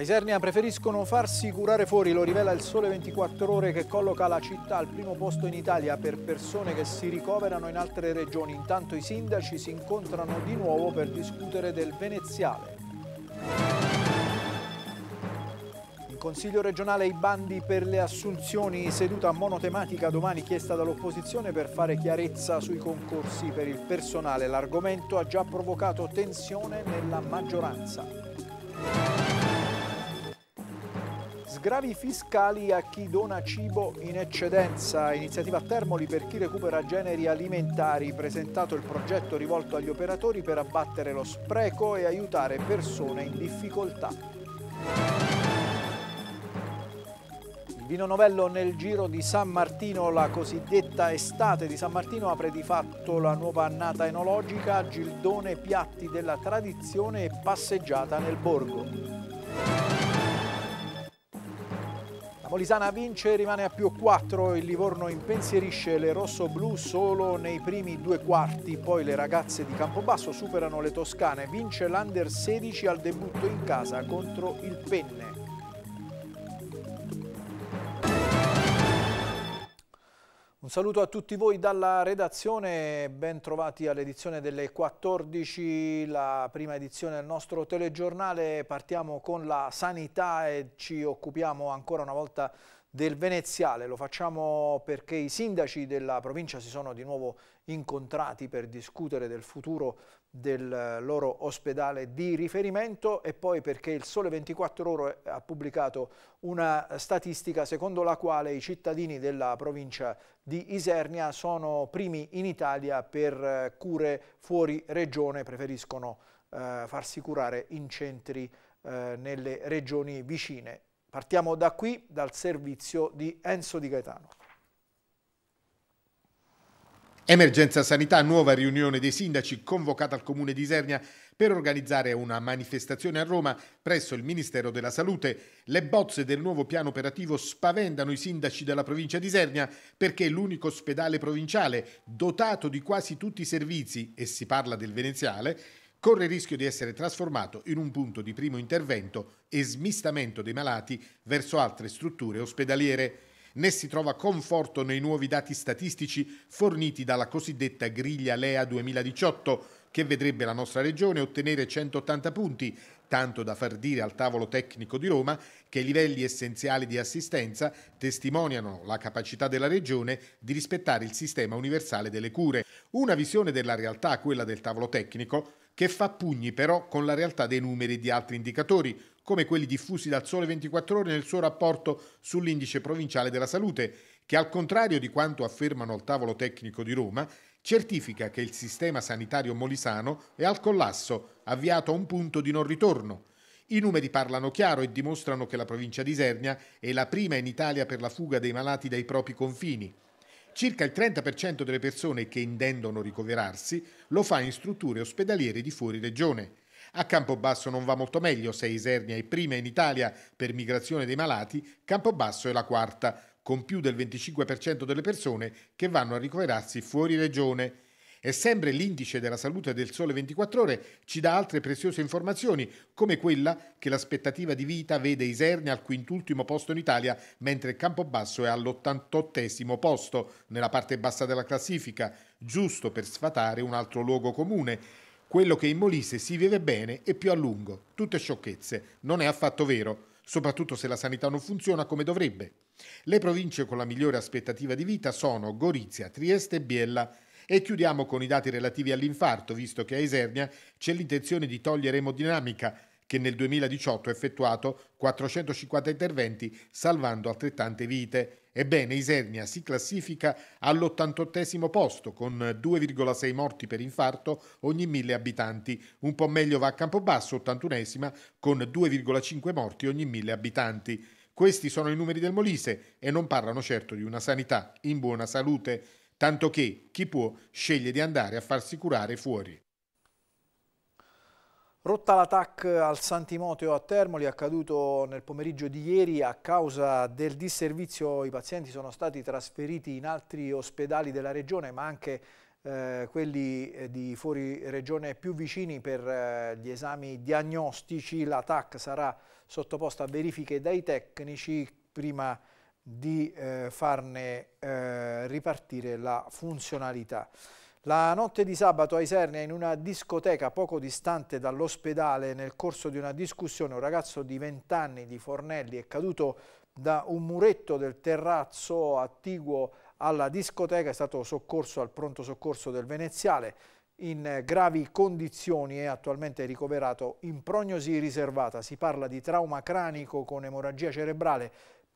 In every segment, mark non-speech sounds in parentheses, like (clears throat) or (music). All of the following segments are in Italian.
A Isernia preferiscono farsi curare fuori, lo rivela il Sole 24 Ore che colloca la città al primo posto in Italia per persone che si ricoverano in altre regioni. Intanto i sindaci si incontrano di nuovo per discutere del veneziale. In Consiglio regionale i bandi per le assunzioni, seduta monotematica domani chiesta dall'opposizione per fare chiarezza sui concorsi per il personale. L'argomento ha già provocato tensione nella maggioranza sgravi fiscali a chi dona cibo in eccedenza. Iniziativa Termoli per chi recupera generi alimentari. Presentato il progetto rivolto agli operatori per abbattere lo spreco e aiutare persone in difficoltà. Vino Novello nel giro di San Martino, la cosiddetta estate di San Martino apre di fatto la nuova annata enologica, gildone, piatti della tradizione e passeggiata nel borgo. Molisana vince, e rimane a più 4, il Livorno impensierisce le rosso-blu solo nei primi due quarti, poi le ragazze di Campobasso superano le toscane, vince l'Under 16 al debutto in casa contro il Penne. Un saluto a tutti voi dalla redazione, ben trovati all'edizione delle 14, la prima edizione del nostro telegiornale. Partiamo con la sanità e ci occupiamo ancora una volta di del Veneziale. Lo facciamo perché i sindaci della provincia si sono di nuovo incontrati per discutere del futuro del loro ospedale di riferimento e poi perché il Sole 24 Ore ha pubblicato una statistica secondo la quale i cittadini della provincia di Isernia sono primi in Italia per eh, cure fuori regione, preferiscono eh, farsi curare in centri eh, nelle regioni vicine Partiamo da qui, dal servizio di Enzo Di Gaetano. Emergenza sanità, nuova riunione dei sindaci convocata al comune di Isernia per organizzare una manifestazione a Roma presso il Ministero della Salute. Le bozze del nuovo piano operativo spaventano i sindaci della provincia di Isernia perché l'unico ospedale provinciale dotato di quasi tutti i servizi, e si parla del Veneziale, corre il rischio di essere trasformato in un punto di primo intervento e smistamento dei malati verso altre strutture ospedaliere. Né si trova conforto nei nuovi dati statistici forniti dalla cosiddetta griglia Lea 2018, che vedrebbe la nostra regione ottenere 180 punti, tanto da far dire al tavolo tecnico di Roma che i livelli essenziali di assistenza testimoniano la capacità della regione di rispettare il sistema universale delle cure. Una visione della realtà, quella del tavolo tecnico, che fa pugni però con la realtà dei numeri di altri indicatori, come quelli diffusi dal Sole 24 Ore nel suo rapporto sull'Indice Provinciale della Salute, che al contrario di quanto affermano al tavolo tecnico di Roma, certifica che il sistema sanitario molisano è al collasso, avviato a un punto di non ritorno. I numeri parlano chiaro e dimostrano che la provincia di Isernia è la prima in Italia per la fuga dei malati dai propri confini. Circa il 30% delle persone che intendono ricoverarsi lo fa in strutture ospedaliere di fuori regione. A Campobasso non va molto meglio, se Isernia è prima in Italia per migrazione dei malati, Campobasso è la quarta, con più del 25% delle persone che vanno a ricoverarsi fuori regione. E sempre l'indice della salute del Sole 24 Ore ci dà altre preziose informazioni, come quella che l'aspettativa di vita vede Isernia al quintultimo posto in Italia, mentre Campobasso è all'88 posto nella parte bassa della classifica, giusto per sfatare un altro luogo comune quello che in Molise si vive bene e più a lungo. Tutte sciocchezze, non è affatto vero, soprattutto se la sanità non funziona come dovrebbe. Le province con la migliore aspettativa di vita sono Gorizia, Trieste e Biella. E chiudiamo con i dati relativi all'infarto, visto che a Isernia c'è l'intenzione di togliere emodinamica, che nel 2018 ha effettuato 450 interventi, salvando altrettante vite. Ebbene, Isernia si classifica all'88 posto, con 2,6 morti per infarto ogni 1000 abitanti. Un po' meglio va a Campobasso, 81esima, con 2,5 morti ogni 1000 abitanti. Questi sono i numeri del Molise e non parlano certo di una sanità in buona salute tanto che chi può sceglie di andare a farsi curare fuori. Rotta l'attacco al San Timoteo a Termoli, accaduto nel pomeriggio di ieri a causa del disservizio. I pazienti sono stati trasferiti in altri ospedali della regione, ma anche eh, quelli eh, di fuori regione più vicini per eh, gli esami diagnostici. La TAC sarà sottoposta a verifiche dai tecnici prima di di eh, farne eh, ripartire la funzionalità. La notte di sabato a Isernia, in una discoteca poco distante dall'ospedale, nel corso di una discussione, un ragazzo di 20 anni di Fornelli è caduto da un muretto del terrazzo attiguo alla discoteca, è stato soccorso al pronto soccorso del Veneziale in eh, gravi condizioni e attualmente ricoverato in prognosi riservata. Si parla di trauma cranico con emorragia cerebrale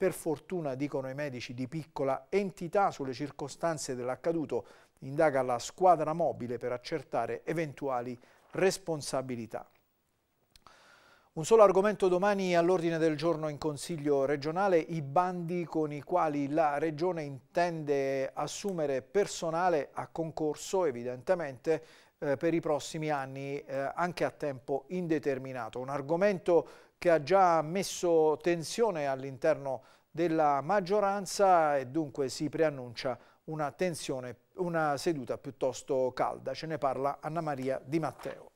per fortuna, dicono i medici, di piccola entità sulle circostanze dell'accaduto, indaga la squadra mobile per accertare eventuali responsabilità. Un solo argomento domani all'ordine del giorno in Consiglio regionale, i bandi con i quali la Regione intende assumere personale a concorso, evidentemente, eh, per i prossimi anni eh, anche a tempo indeterminato. Un argomento che ha già messo tensione all'interno della maggioranza e dunque si preannuncia una, tensione, una seduta piuttosto calda. Ce ne parla Anna Maria Di Matteo.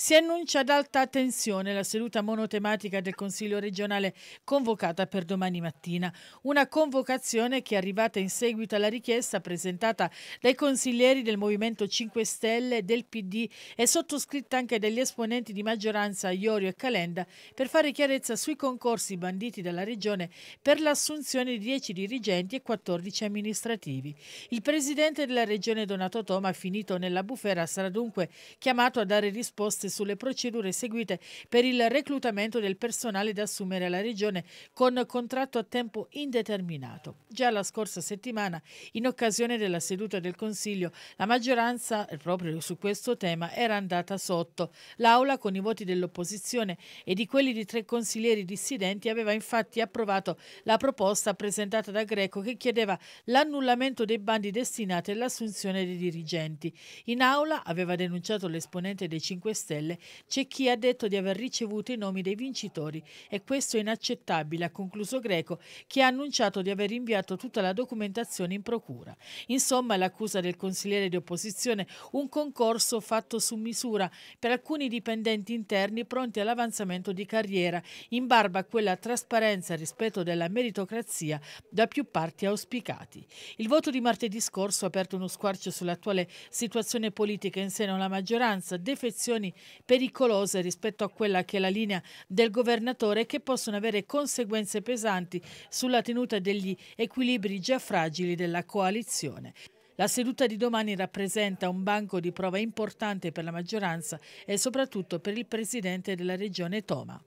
Si annuncia ad alta tensione la seduta monotematica del Consiglio regionale convocata per domani mattina. Una convocazione che è arrivata in seguito alla richiesta presentata dai consiglieri del Movimento 5 Stelle, del PD e sottoscritta anche dagli esponenti di maggioranza Iorio e Calenda per fare chiarezza sui concorsi banditi dalla Regione per l'assunzione di 10 dirigenti e 14 amministrativi. Il presidente della Regione Donato Toma, finito nella bufera, sarà dunque chiamato a dare risposte sulle procedure seguite per il reclutamento del personale da assumere alla Regione con contratto a tempo indeterminato. Già la scorsa settimana, in occasione della seduta del Consiglio, la maggioranza, eh, proprio su questo tema, era andata sotto. L'Aula, con i voti dell'opposizione e di quelli di tre consiglieri dissidenti, aveva infatti approvato la proposta presentata da Greco che chiedeva l'annullamento dei bandi destinati all'assunzione dei dirigenti. In aula aveva denunciato l'esponente dei 5 Stelle Stelle, c'è chi ha detto di aver ricevuto i nomi dei vincitori e questo è inaccettabile, ha concluso Greco, che ha annunciato di aver inviato tutta la documentazione in procura. Insomma, l'accusa del consigliere di opposizione un concorso fatto su misura per alcuni dipendenti interni pronti all'avanzamento di carriera, in barba a quella trasparenza rispetto della meritocrazia da più parti auspicati. Il voto di martedì scorso ha aperto uno squarcio sull'attuale situazione politica in seno alla maggioranza, defezioni pericolose rispetto a quella che è la linea del governatore e che possono avere conseguenze pesanti sulla tenuta degli equilibri già fragili della coalizione. La seduta di domani rappresenta un banco di prova importante per la maggioranza e soprattutto per il presidente della regione Toma.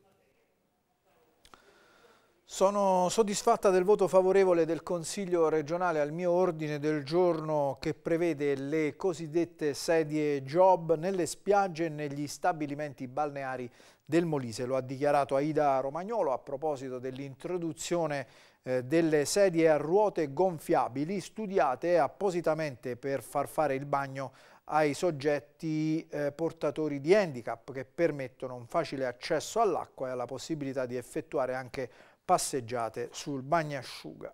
Sono soddisfatta del voto favorevole del Consiglio regionale al mio ordine del giorno che prevede le cosiddette sedie job nelle spiagge e negli stabilimenti balneari del Molise. Lo ha dichiarato Aida Romagnolo a proposito dell'introduzione eh, delle sedie a ruote gonfiabili studiate appositamente per far fare il bagno ai soggetti eh, portatori di handicap che permettono un facile accesso all'acqua e alla possibilità di effettuare anche passeggiate sul bagnasciuga.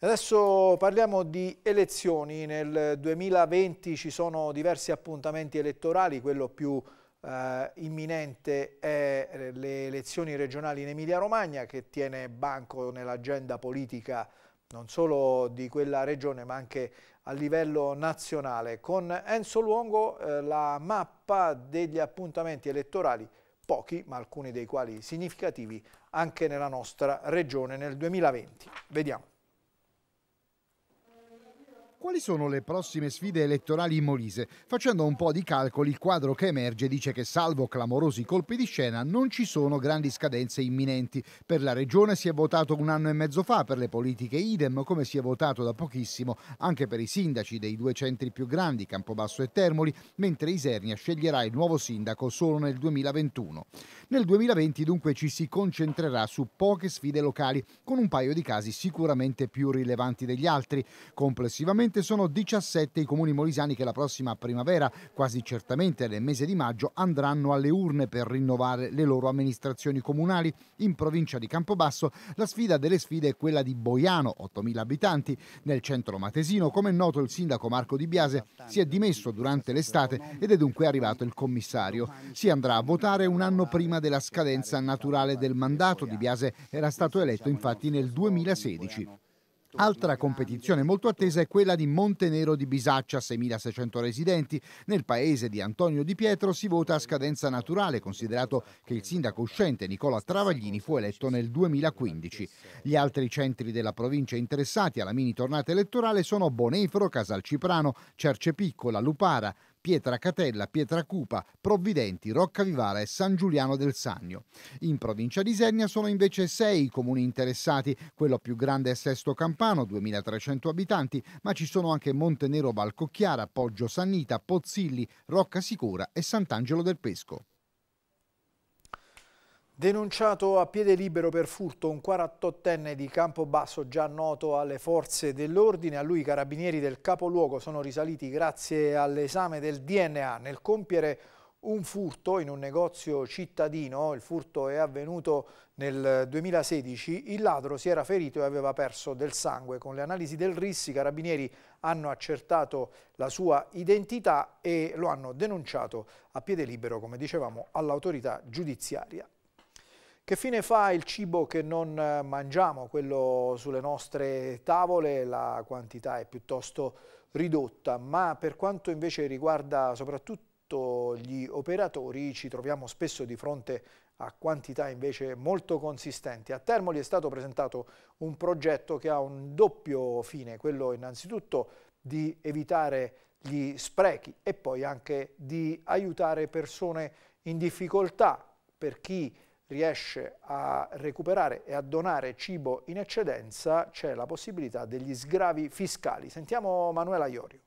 Adesso parliamo di elezioni. Nel 2020 ci sono diversi appuntamenti elettorali, quello più eh, imminente è le elezioni regionali in Emilia-Romagna che tiene banco nell'agenda politica non solo di quella regione ma anche a livello nazionale. Con Enzo Luongo eh, la mappa degli appuntamenti elettorali, pochi ma alcuni dei quali significativi, anche nella nostra regione nel 2020. Vediamo quali sono le prossime sfide elettorali in Molise? Facendo un po' di calcoli, il quadro che emerge dice che salvo clamorosi colpi di scena non ci sono grandi scadenze imminenti. Per la regione si è votato un anno e mezzo fa, per le politiche idem, come si è votato da pochissimo anche per i sindaci dei due centri più grandi, Campobasso e Termoli, mentre Isernia sceglierà il nuovo sindaco solo nel 2021. Nel 2020 dunque ci si concentrerà su poche sfide locali, con un paio di casi sicuramente più rilevanti degli altri. Complessivamente attualmente sono 17 i comuni molisani che la prossima primavera, quasi certamente nel mese di maggio, andranno alle urne per rinnovare le loro amministrazioni comunali. In provincia di Campobasso la sfida delle sfide è quella di Boiano, 8.000 abitanti. Nel centro matesino, come è noto, il sindaco Marco Di Biase si è dimesso durante l'estate ed è dunque arrivato il commissario. Si andrà a votare un anno prima della scadenza naturale del mandato. Di Biase era stato eletto infatti nel 2016. Altra competizione molto attesa è quella di Montenero di Bisaccia, 6.600 residenti. Nel paese di Antonio Di Pietro si vota a scadenza naturale, considerato che il sindaco uscente Nicola Travaglini fu eletto nel 2015. Gli altri centri della provincia interessati alla mini tornata elettorale sono Bonefro, Casalciprano, Piccola, Lupara, Pietra Catella, Pietra Cupa, Provvidenti, Roccavivara e San Giuliano del Sannio. In provincia di Isernia sono invece sei i comuni interessati, quello più grande è Sesto Campano, 2300 abitanti, ma ci sono anche Montenero Valcocchiara, Poggio Sannita, Pozzilli, Rocca Sicura e Sant'Angelo del Pesco. Denunciato a piede libero per furto un 48enne di Campobasso già noto alle forze dell'ordine, a lui i carabinieri del capoluogo sono risaliti grazie all'esame del DNA nel compiere un furto in un negozio cittadino, il furto è avvenuto nel 2016, il ladro si era ferito e aveva perso del sangue. Con le analisi del RIS i carabinieri hanno accertato la sua identità e lo hanno denunciato a piede libero, come dicevamo, all'autorità giudiziaria. Che fine fa il cibo che non eh, mangiamo, quello sulle nostre tavole? La quantità è piuttosto ridotta, ma per quanto invece riguarda soprattutto gli operatori ci troviamo spesso di fronte a quantità invece molto consistenti. A Termoli è stato presentato un progetto che ha un doppio fine, quello innanzitutto di evitare gli sprechi e poi anche di aiutare persone in difficoltà per chi riesce a recuperare e a donare cibo in eccedenza, c'è la possibilità degli sgravi fiscali. Sentiamo Manuela Iorio.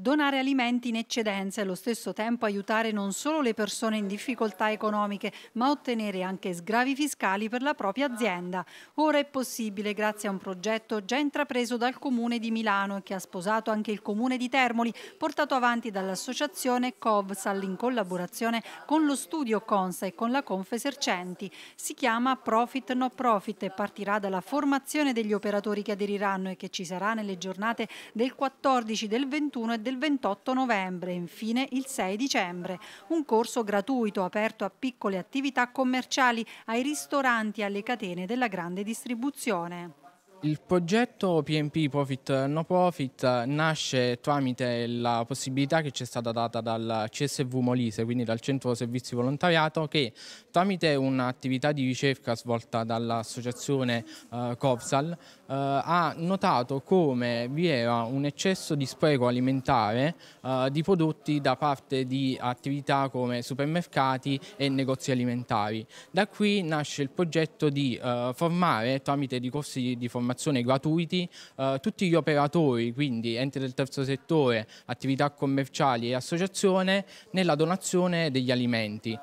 Donare alimenti in eccedenza e allo stesso tempo aiutare non solo le persone in difficoltà economiche, ma ottenere anche sgravi fiscali per la propria azienda. Ora è possibile grazie a un progetto già intrapreso dal Comune di Milano e che ha sposato anche il Comune di Termoli, portato avanti dall'associazione COVSAL in collaborazione con lo studio CONSA e con la Confesercenti. Si chiama Profit No Profit e partirà dalla formazione degli operatori che aderiranno e che ci sarà nelle giornate del 14, del 21 e del del 28 novembre e infine il 6 dicembre. Un corso gratuito aperto a piccole attività commerciali, ai ristoranti e alle catene della grande distribuzione. Il progetto PMP Profit No Profit nasce tramite la possibilità che ci è stata data dal CSV Molise, quindi dal Centro Servizi Volontariato, che tramite un'attività di ricerca svolta dall'associazione eh, Copsal eh, ha notato come vi era un eccesso di spreco alimentare eh, di prodotti da parte di attività come supermercati e negozi alimentari. Da qui nasce il progetto di eh, formare, tramite di corsi di formazione, formazione gratuiti, eh, tutti gli operatori, quindi enti del terzo settore, attività commerciali e associazione, nella donazione degli alimenti.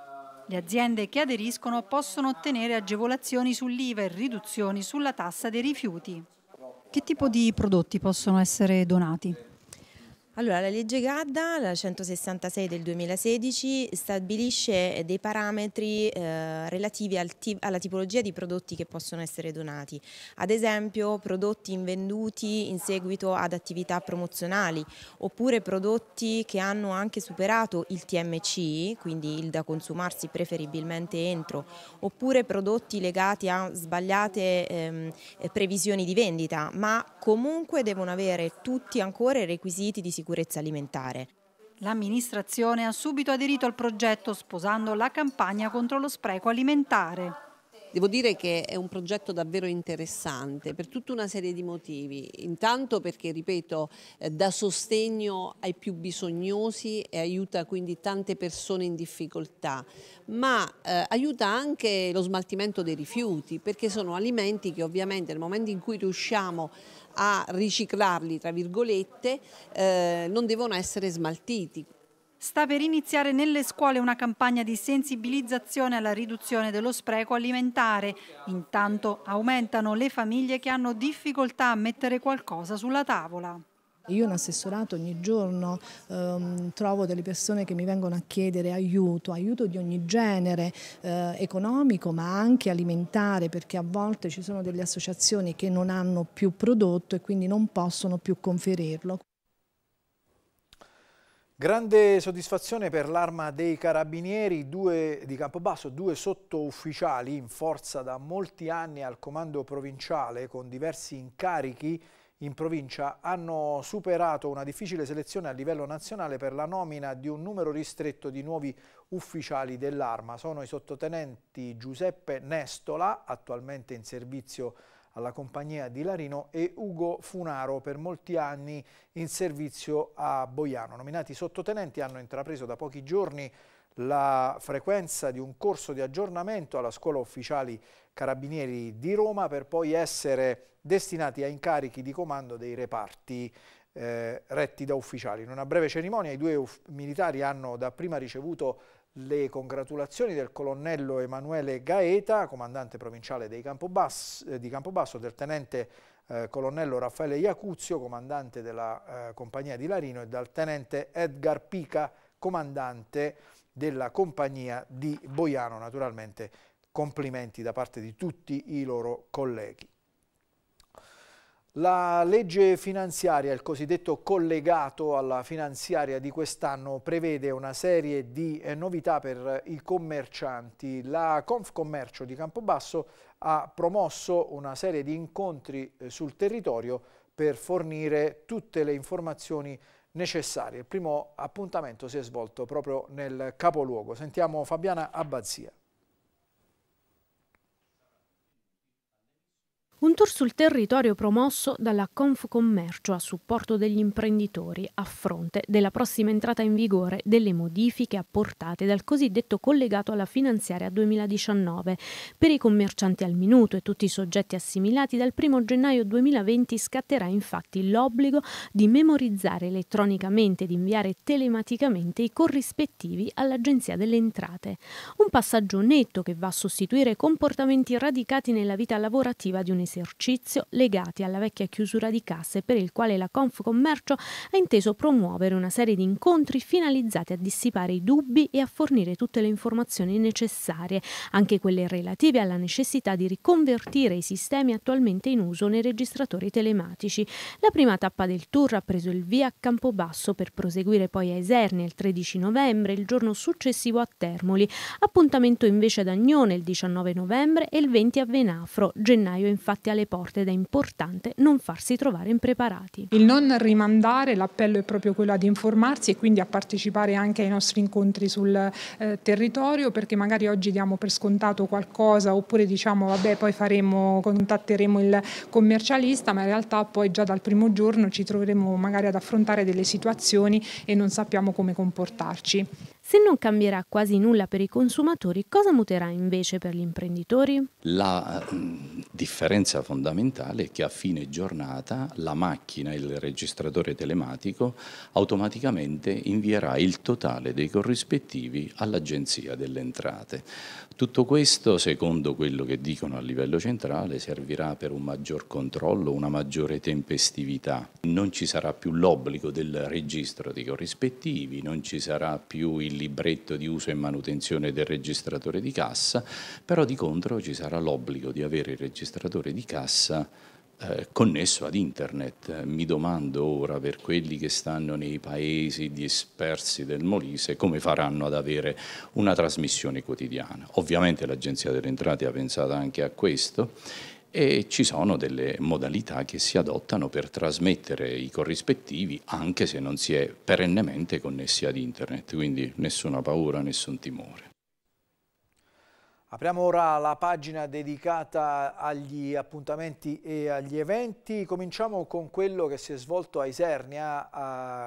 Le aziende che aderiscono possono ottenere agevolazioni sull'IVA e riduzioni sulla tassa dei rifiuti. Che tipo di prodotti possono essere donati? Allora, la legge Gadda, la 166 del 2016, stabilisce dei parametri eh, relativi al ti alla tipologia di prodotti che possono essere donati. Ad esempio, prodotti invenduti in seguito ad attività promozionali, oppure prodotti che hanno anche superato il TMC, quindi il da consumarsi preferibilmente entro, oppure prodotti legati a sbagliate ehm, previsioni di vendita, ma comunque devono avere tutti ancora i requisiti di sicurezza sicurezza alimentare. L'amministrazione ha subito aderito al progetto sposando la campagna contro lo spreco alimentare. Devo dire che è un progetto davvero interessante per tutta una serie di motivi. Intanto perché, ripeto, eh, dà sostegno ai più bisognosi e aiuta quindi tante persone in difficoltà, ma eh, aiuta anche lo smaltimento dei rifiuti perché sono alimenti che ovviamente nel momento in cui riusciamo a riciclarli, tra virgolette, eh, non devono essere smaltiti Sta per iniziare nelle scuole una campagna di sensibilizzazione alla riduzione dello spreco alimentare. Intanto aumentano le famiglie che hanno difficoltà a mettere qualcosa sulla tavola. Io in assessorato ogni giorno ehm, trovo delle persone che mi vengono a chiedere aiuto, aiuto di ogni genere, eh, economico ma anche alimentare perché a volte ci sono delle associazioni che non hanno più prodotto e quindi non possono più conferirlo. Grande soddisfazione per l'arma dei carabinieri, due di Campobasso, due sottufficiali in forza da molti anni al comando provinciale con diversi incarichi in provincia hanno superato una difficile selezione a livello nazionale per la nomina di un numero ristretto di nuovi ufficiali dell'arma. Sono i sottotenenti Giuseppe Nestola, attualmente in servizio alla compagnia di Larino e Ugo Funaro per molti anni in servizio a Boiano. Nominati sottotenenti hanno intrapreso da pochi giorni la frequenza di un corso di aggiornamento alla Scuola Ufficiali Carabinieri di Roma per poi essere destinati a incarichi di comando dei reparti eh, retti da ufficiali. In una breve cerimonia i due militari hanno dapprima ricevuto le congratulazioni del colonnello Emanuele Gaeta, comandante provinciale Campobasso, eh, di Campobasso, del tenente eh, colonnello Raffaele Iacuzio, comandante della eh, compagnia di Larino, e dal tenente Edgar Pica, comandante della compagnia di Boiano. Naturalmente complimenti da parte di tutti i loro colleghi. La legge finanziaria, il cosiddetto collegato alla finanziaria di quest'anno, prevede una serie di eh, novità per i commercianti. La Confcommercio di Campobasso ha promosso una serie di incontri eh, sul territorio per fornire tutte le informazioni necessarie. Il primo appuntamento si è svolto proprio nel capoluogo. Sentiamo Fabiana Abbazia. Un tour sul territorio promosso dalla Confcommercio a supporto degli imprenditori a fronte della prossima entrata in vigore delle modifiche apportate dal cosiddetto collegato alla finanziaria 2019 per i commercianti al minuto e tutti i soggetti assimilati dal 1 gennaio 2020 scatterà infatti l'obbligo di memorizzare elettronicamente ed inviare telematicamente i corrispettivi all'Agenzia delle Entrate. Un passaggio netto che va a sostituire comportamenti radicati nella vita lavorativa di un'economia esercizio legati alla vecchia chiusura di casse per il quale la Confcommercio ha inteso promuovere una serie di incontri finalizzati a dissipare i dubbi e a fornire tutte le informazioni necessarie, anche quelle relative alla necessità di riconvertire i sistemi attualmente in uso nei registratori telematici. La prima tappa del tour ha preso il via a Campobasso per proseguire poi a Eserni il 13 novembre, il giorno successivo a Termoli, appuntamento invece ad Agnone il 19 novembre e il 20 a Venafro, gennaio infatti infatti alle porte ed è importante non farsi trovare impreparati. Il non rimandare, l'appello è proprio quello ad informarsi e quindi a partecipare anche ai nostri incontri sul eh, territorio perché magari oggi diamo per scontato qualcosa oppure diciamo vabbè poi faremo, contatteremo il commercialista ma in realtà poi già dal primo giorno ci troveremo magari ad affrontare delle situazioni e non sappiamo come comportarci. Se non cambierà quasi nulla per i consumatori, cosa muterà invece per gli imprenditori? La mm, differenza fondamentale è che a fine giornata la macchina, il registratore telematico, automaticamente invierà il totale dei corrispettivi all'Agenzia delle Entrate. Tutto questo, secondo quello che dicono a livello centrale, servirà per un maggior controllo, una maggiore tempestività. Non ci sarà più l'obbligo del registro dei corrispettivi, non ci sarà più il libretto di uso e manutenzione del registratore di cassa, però di contro ci sarà l'obbligo di avere il registratore di cassa eh, connesso ad internet. Mi domando ora per quelli che stanno nei paesi dispersi del Molise come faranno ad avere una trasmissione quotidiana. Ovviamente l'Agenzia delle Entrate ha pensato anche a questo e ci sono delle modalità che si adottano per trasmettere i corrispettivi anche se non si è perennemente connessi ad internet, quindi nessuna paura, nessun timore. Apriamo ora la pagina dedicata agli appuntamenti e agli eventi. Cominciamo con quello che si è svolto a Isernia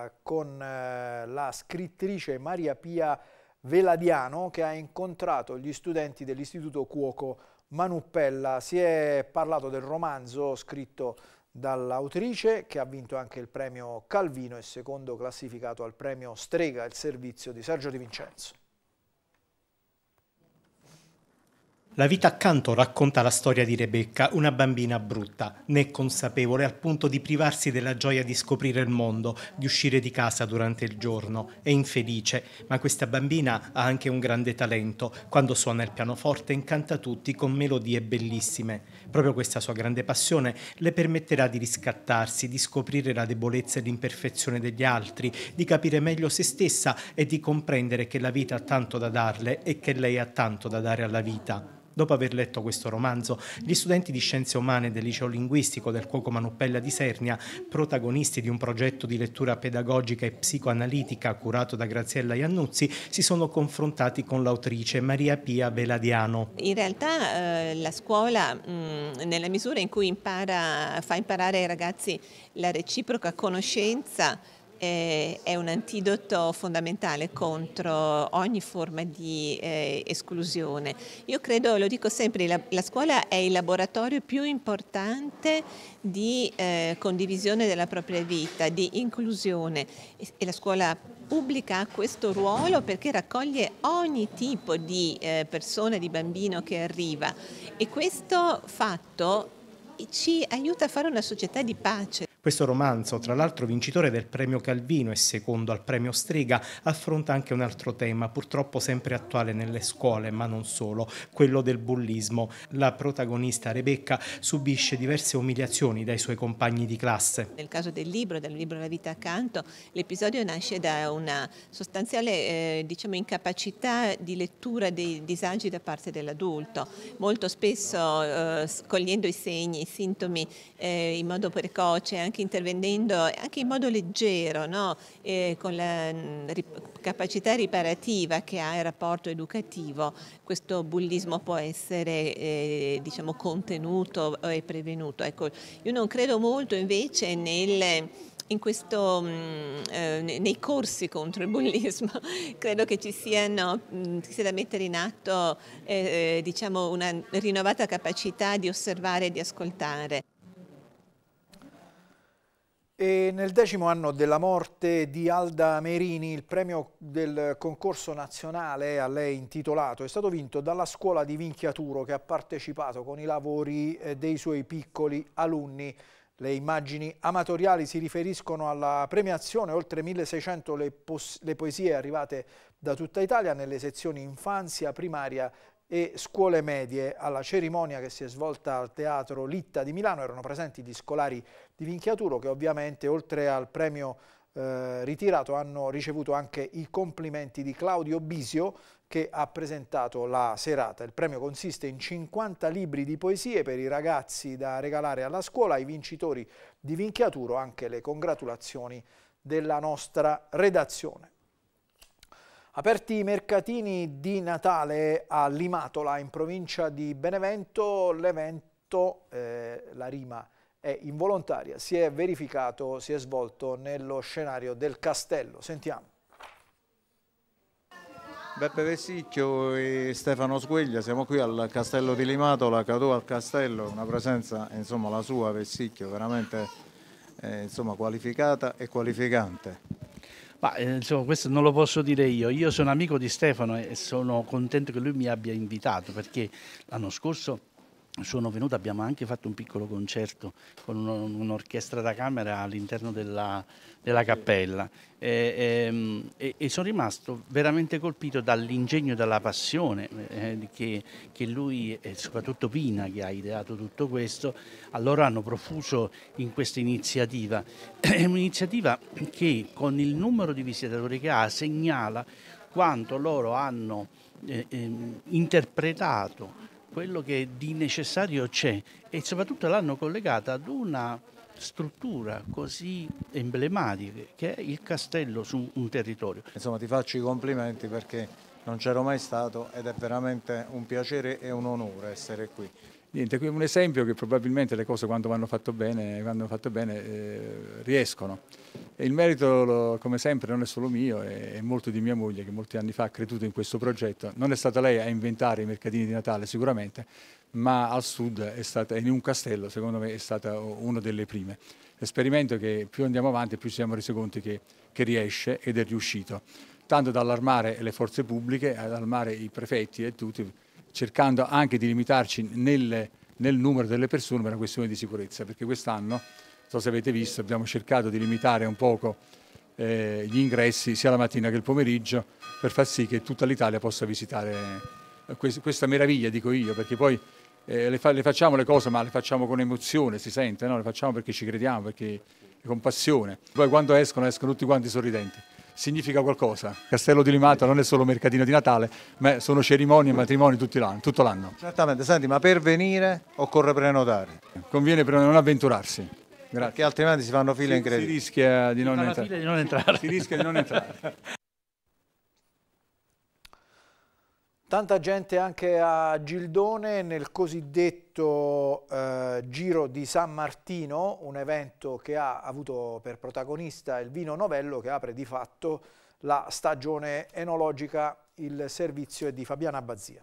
eh, con eh, la scrittrice Maria Pia Veladiano che ha incontrato gli studenti dell'Istituto Cuoco Manuppella. Si è parlato del romanzo scritto dall'autrice che ha vinto anche il premio Calvino e secondo classificato al premio Strega, il servizio di Sergio Di Vincenzo. La vita accanto racconta la storia di Rebecca, una bambina brutta, né consapevole al punto di privarsi della gioia di scoprire il mondo, di uscire di casa durante il giorno. È infelice, ma questa bambina ha anche un grande talento. Quando suona il pianoforte incanta tutti con melodie bellissime. Proprio questa sua grande passione le permetterà di riscattarsi, di scoprire la debolezza e l'imperfezione degli altri, di capire meglio se stessa e di comprendere che la vita ha tanto da darle e che lei ha tanto da dare alla vita. Dopo aver letto questo romanzo, gli studenti di Scienze Umane del Liceo Linguistico del Cuoco Manuppella di Sernia, protagonisti di un progetto di lettura pedagogica e psicoanalitica curato da Graziella Iannuzzi, si sono confrontati con l'autrice Maria Pia Veladiano. In realtà eh, la scuola, mm, nella misura in cui impara, fa imparare ai ragazzi la reciproca conoscenza, è un antidoto fondamentale contro ogni forma di eh, esclusione. Io credo, lo dico sempre, la, la, scuola è il laboratorio più importante di eh, condivisione della propria vita, di inclusione e, e la scuola pubblica ha questo ruolo perché raccoglie ogni tipo di eh, persona, di bambino che arriva e questo fatto ci aiuta a fare una società di pace. Questo romanzo, tra l'altro vincitore del premio Calvino e secondo al premio Strega, affronta anche un altro tema, purtroppo sempre attuale nelle scuole, ma non solo, quello del bullismo. La protagonista Rebecca subisce diverse umiliazioni dai suoi compagni di classe. Nel caso del libro, del libro La vita accanto, l'episodio nasce da una sostanziale eh, diciamo, incapacità di lettura dei disagi da parte dell'adulto. Molto spesso, eh, cogliendo i segni, i sintomi eh, in modo precoce, anche intervenendo anche in modo leggero, no? eh, con la mm, rip capacità riparativa che ha il rapporto educativo, questo bullismo può essere eh, diciamo, contenuto e prevenuto. Ecco, io non credo molto invece nel... Questo, mm, eh, nei corsi contro il bullismo (laughs) credo che ci, siano, mm, sia da mettere in atto eh, eh, diciamo una rinnovata capacità di osservare e di ascoltare. E nel decimo anno della morte di Alda Merini, il premio del concorso nazionale a lei intitolato è stato vinto dalla scuola di Vinchiaturo che ha partecipato con i lavori eh, dei suoi piccoli alunni. Le immagini amatoriali si riferiscono alla premiazione, oltre 1600 le, le poesie arrivate da tutta Italia nelle sezioni infanzia, primaria e scuole medie. Alla cerimonia che si è svolta al Teatro Litta di Milano erano presenti gli scolari di Vinchiaturo che ovviamente oltre al premio eh, ritirato hanno ricevuto anche i complimenti di Claudio Bisio che ha presentato la serata. Il premio consiste in 50 libri di poesie per i ragazzi da regalare alla scuola, ai vincitori di Vinchiaturo anche le congratulazioni della nostra redazione. Aperti i mercatini di Natale a Limatola, in provincia di Benevento, l'evento, eh, la rima è involontaria, si è verificato, si è svolto nello scenario del castello. Sentiamo. Beppe Vessicchio e Stefano Sgueglia, siamo qui al castello di Limatola, caduto al castello, una presenza, insomma la sua Vessicchio, veramente eh, insomma, qualificata e qualificante. Ma eh, insomma, questo non lo posso dire io. Io sono amico di Stefano e sono contento che lui mi abbia invitato perché l'anno scorso sono venuto, abbiamo anche fatto un piccolo concerto con un'orchestra da camera all'interno della, della, cappella e, ehm, e, e, sono rimasto veramente colpito dall'ingegno e dalla passione eh, che, che, lui e soprattutto Pina che ha ideato tutto questo, allora hanno profuso in questa iniziativa. (clears throat) È un'iniziativa che con il numero di visitatori che ha segnala quanto loro hanno eh, ehm, interpretato quello che di necessario c'è e soprattutto l'hanno collegata ad una struttura così emblematica che è il castello su un territorio. Insomma ti faccio i complimenti perché non c'ero mai stato ed è veramente un piacere e un onore essere qui. Niente, un esempio che probabilmente le cose quando vanno fatte bene, vanno fatto bene eh, riescono. E il merito, come sempre, non è solo mio, è, molto di mia moglie che molti anni fa ha creduto in questo progetto. Non è stata lei a inventare i mercatini di Natale sicuramente, ma al sud è stata, in un castello secondo me è stata una delle prime. L'esperimento che più andiamo avanti più ci siamo resi conti che, che riesce ed è riuscito. Tanto da allarmare le forze pubbliche, ad allarmare i prefetti e tutti cercando anche di limitarci nel, nel numero delle persone per una questione di sicurezza, perché quest'anno, non so se avete visto, abbiamo cercato di limitare un poco eh, gli ingressi sia la mattina che il pomeriggio per far sì che tutta l'Italia possa visitare eh, quest questa meraviglia, dico io, perché poi eh, le, fa le, facciamo le cose ma le facciamo con emozione, si sente, no? le facciamo perché ci crediamo, perché con passione. Poi quando escono, escono tutti quanti sorridenti significa qualcosa. Castello di Limata non è solo mercatino di Natale, ma sono cerimonie e matrimoni tutto l'anno. Certamente, senti, ma per venire occorre prenotare. Conviene però non avventurarsi. Grazie. Perché altrimenti si fanno file si, incredibili. Si rischia Di non entrare. Si rischia di non entrare. (laughs) Tanta gente anche a Gildone nel cosiddetto eh, Giro di San Martino, un evento che ha avuto per protagonista il vino novello che apre di fatto la stagione enologica. Il servizio è di Fabiana Abbazia.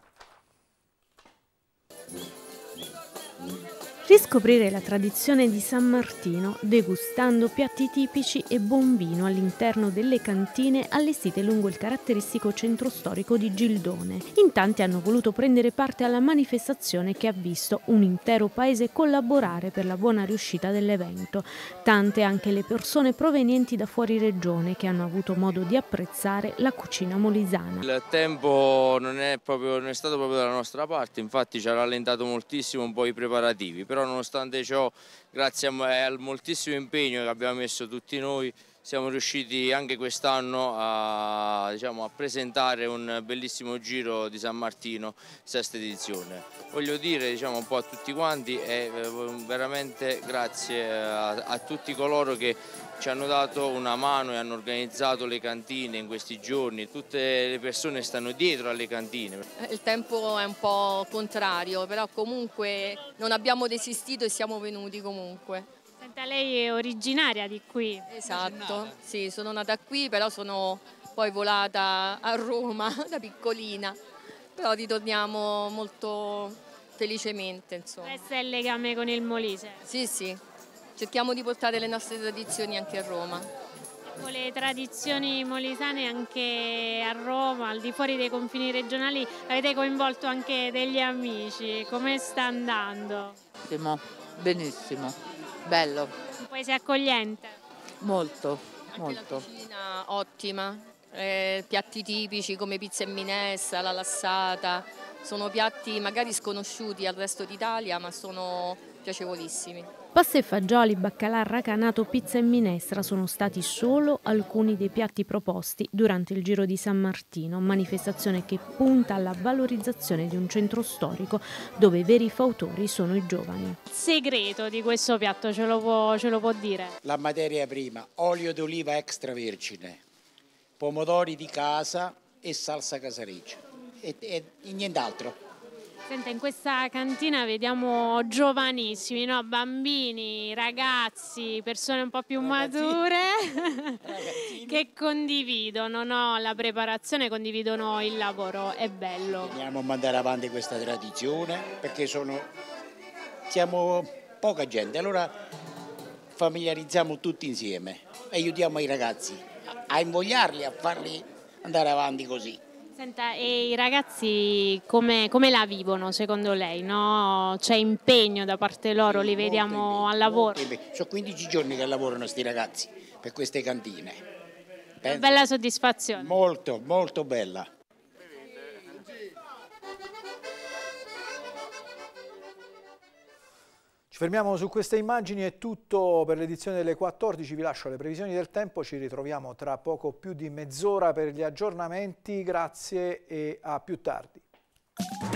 Riscoprire la tradizione di San Martino degustando piatti tipici e bombino all'interno delle cantine allestite lungo il caratteristico centro storico di Gildone. In tanti hanno voluto prendere parte alla manifestazione che ha visto un intero paese collaborare per la buona riuscita dell'evento. Tante anche le persone provenienti da fuori regione che hanno avuto modo di apprezzare la cucina molisana. Il tempo non è, proprio, non è stato proprio dalla nostra parte, infatti ci ha rallentato moltissimo un po' i preparativi però nonostante ciò grazie al moltissimo impegno che abbiamo messo tutti noi siamo riusciti anche quest'anno a, diciamo, a, presentare un bellissimo giro di San Martino, sesta edizione. Voglio dire diciamo, un po' a tutti quanti e eh, veramente grazie eh, a, a tutti coloro che ci hanno dato una mano e hanno organizzato le cantine in questi giorni, tutte le persone stanno dietro alle cantine. Il tempo è un po' contrario, però comunque non abbiamo desistito e siamo venuti comunque. Senta, lei è originaria di qui. Esatto, sì, sono nata qui, però sono poi volata a Roma (laughs) da piccolina, però ritorniamo molto felicemente. Insomma. Questo è il legame con il Molise? Sì, sì, cerchiamo di portare le nostre tradizioni anche a Roma. Con le tradizioni molisane anche a Roma, al di fuori dei confini regionali, avete coinvolto anche degli amici, come sta andando? Benissimo, benissimo bello. Un paese accogliente? Molto, Anche molto. cucina ottima, eh, piatti tipici come pizza e minestra, la lassata, sono piatti magari sconosciuti al resto d'Italia ma sono piacevolissimi. Pasta e fagioli, baccalà, racanato, pizza e minestra sono stati solo alcuni dei piatti proposti durante il Giro di San Martino, manifestazione che punta alla valorizzazione di un centro storico dove i veri fautori sono i giovani. Il segreto di questo piatto ce lo può, ce lo può dire? La materia prima, olio d'oliva extravergine, pomodori di casa e salsa casareccia e, e, e nient'altro. Senta, in questa cantina vediamo giovanissimi, no? bambini, ragazzi, persone un po' più Ragazzini. mature (laughs) che condividono no? la preparazione, condividono il lavoro, è bello. Andiamo a mandare avanti questa tradizione perché sono... siamo poca gente, allora familiarizziamo tutti insieme e aiutiamo i ragazzi a invogliarli, a farli andare avanti così. Senta, e i ragazzi come, come la vivono secondo lei? No? C'è impegno da parte loro, li vediamo molto, al lavoro? Sono 15 giorni che lavorano questi ragazzi per queste cantine. Penso. Bella soddisfazione. Molto, molto bella. Ci fermiamo su queste immagini, è tutto per l'edizione delle 14, vi lascio le previsioni del tempo, ci ritroviamo tra poco più di mezz'ora per gli aggiornamenti, grazie e a più tardi.